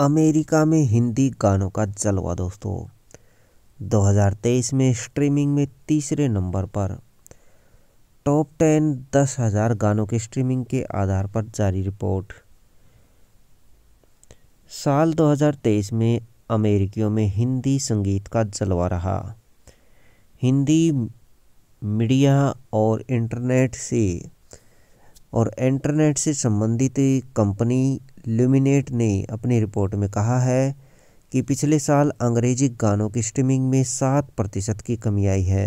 America में हिंदी गानों का जलवा दोस्तों 2023 में स्ट्रीमिंग में तीसरे नंबर पर टॉप टेन दस हज़ार गानों के स्ट्रीमिंग के आधार पर जारी रिपोर्ट साल 2023 में अमेरिकियों में हिंदी संगीत का जलवा रहा हिंदी मीडिया और इंटरनेट से और इंटरनेट से संबंधित कंपनी ल्यूमिनेट ने अपनी रिपोर्ट में कहा है कि पिछले साल अंग्रेजी गानों की स्ट्रीमिंग में सात प्रतिशत की कमी आई है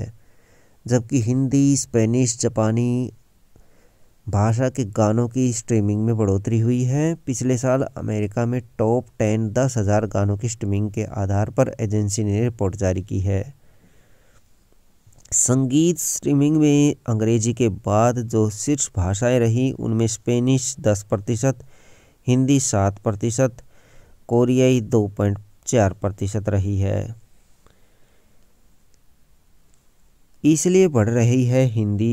जबकि हिंदी स्पेनिश जापानी भाषा के गानों की स्ट्रीमिंग में बढ़ोतरी हुई है पिछले साल अमेरिका में टॉप टेन दस हज़ार गानों की स्ट्रीमिंग के आधार पर एजेंसी ने रिपोर्ट जारी की है संगीत स्ट्रीमिंग में अंग्रेजी के बाद जो शीर्ष भाषाएं रहीं उनमें स्पेनिश दस प्रतिशत हिंदी सात प्रतिशत कोरियाई दो पॉइंट चार प्रतिशत रही है इसलिए बढ़ रही है हिंदी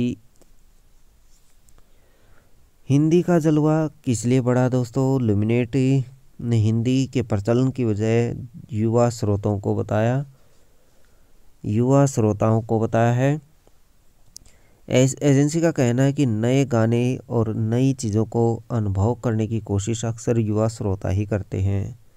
हिंदी का जलवा किस लिए बढ़ा दोस्तों लुमिनेट ने हिंदी के प्रचलन की वजह युवा स्रोतों को बताया युवा श्रोताओं को बताया है एजेंसी का कहना है कि नए गाने और नई चीज़ों को अनुभव करने की कोशिश अक्सर युवा श्रोता ही करते हैं